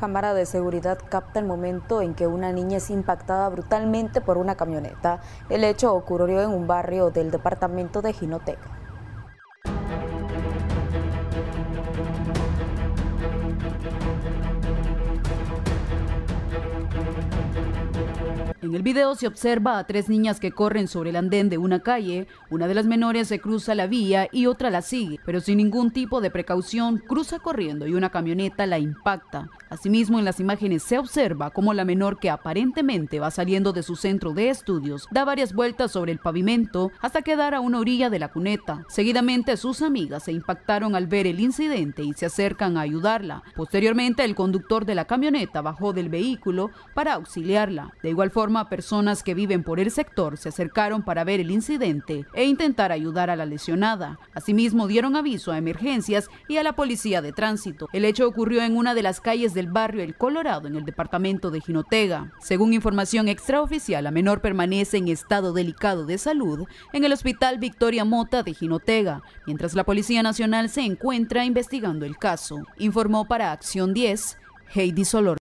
Cámara de seguridad capta el momento en que una niña es impactada brutalmente por una camioneta. El hecho ocurrió en un barrio del departamento de Jinoteca. En el video se observa a tres niñas que corren sobre el andén de una calle, una de las menores se cruza la vía y otra la sigue, pero sin ningún tipo de precaución cruza corriendo y una camioneta la impacta. Asimismo, en las imágenes se observa como la menor que aparentemente va saliendo de su centro de estudios da varias vueltas sobre el pavimento hasta quedar a una orilla de la cuneta. Seguidamente sus amigas se impactaron al ver el incidente y se acercan a ayudarla. Posteriormente el conductor de la camioneta bajó del vehículo para auxiliarla. De igual forma, personas que viven por el sector se acercaron para ver el incidente e intentar ayudar a la lesionada. Asimismo, dieron aviso a emergencias y a la policía de tránsito. El hecho ocurrió en una de las calles del barrio El Colorado, en el departamento de Jinotega. Según información extraoficial, la menor permanece en estado delicado de salud en el Hospital Victoria Mota de Jinotega, mientras la Policía Nacional se encuentra investigando el caso. Informó para Acción 10, Heidi Solor.